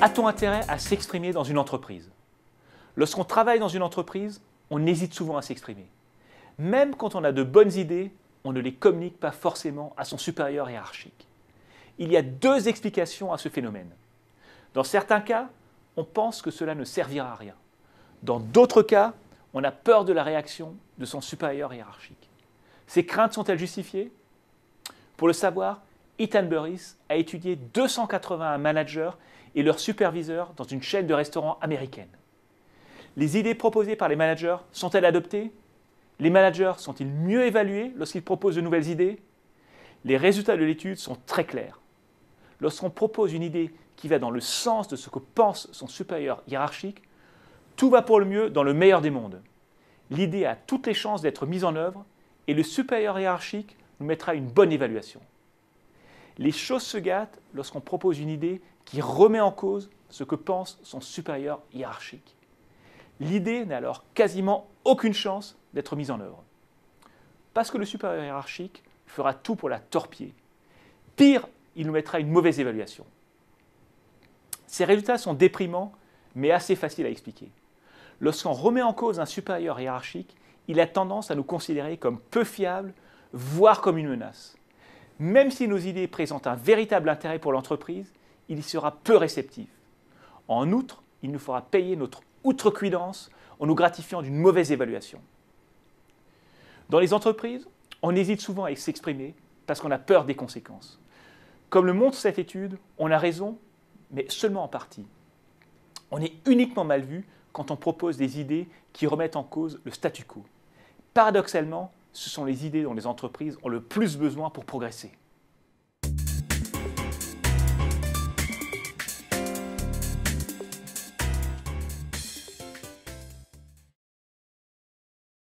A-t-on intérêt à s'exprimer dans une entreprise Lorsqu'on travaille dans une entreprise, on hésite souvent à s'exprimer. Même quand on a de bonnes idées, on ne les communique pas forcément à son supérieur hiérarchique. Il y a deux explications à ce phénomène. Dans certains cas, on pense que cela ne servira à rien. Dans d'autres cas, on a peur de la réaction de son supérieur hiérarchique. Ces craintes sont-elles justifiées Pour le savoir, Ethan Burris a étudié 281 managers et leurs superviseurs dans une chaîne de restaurants américaine. Les idées proposées par les managers sont-elles adoptées Les managers sont-ils mieux évalués lorsqu'ils proposent de nouvelles idées Les résultats de l'étude sont très clairs. Lorsqu'on propose une idée qui va dans le sens de ce que pense son supérieur hiérarchique, tout va pour le mieux dans le meilleur des mondes. L'idée a toutes les chances d'être mise en œuvre et le supérieur hiérarchique nous mettra une bonne évaluation. Les choses se gâtent lorsqu'on propose une idée qui remet en cause ce que pense son supérieur hiérarchique. L'idée n'a alors quasiment aucune chance d'être mise en œuvre. Parce que le supérieur hiérarchique fera tout pour la torpiller. Pire, il nous mettra une mauvaise évaluation. Ces résultats sont déprimants, mais assez faciles à expliquer. Lorsqu'on remet en cause un supérieur hiérarchique, il a tendance à nous considérer comme peu fiables, voire comme une menace même si nos idées présentent un véritable intérêt pour l'entreprise, il y sera peu réceptif. En outre, il nous fera payer notre outrecuidance en nous gratifiant d'une mauvaise évaluation. Dans les entreprises, on hésite souvent à s'exprimer parce qu'on a peur des conséquences. Comme le montre cette étude, on a raison, mais seulement en partie. On est uniquement mal vu quand on propose des idées qui remettent en cause le statu quo. Paradoxalement, ce sont les idées dont les entreprises ont le plus besoin pour progresser.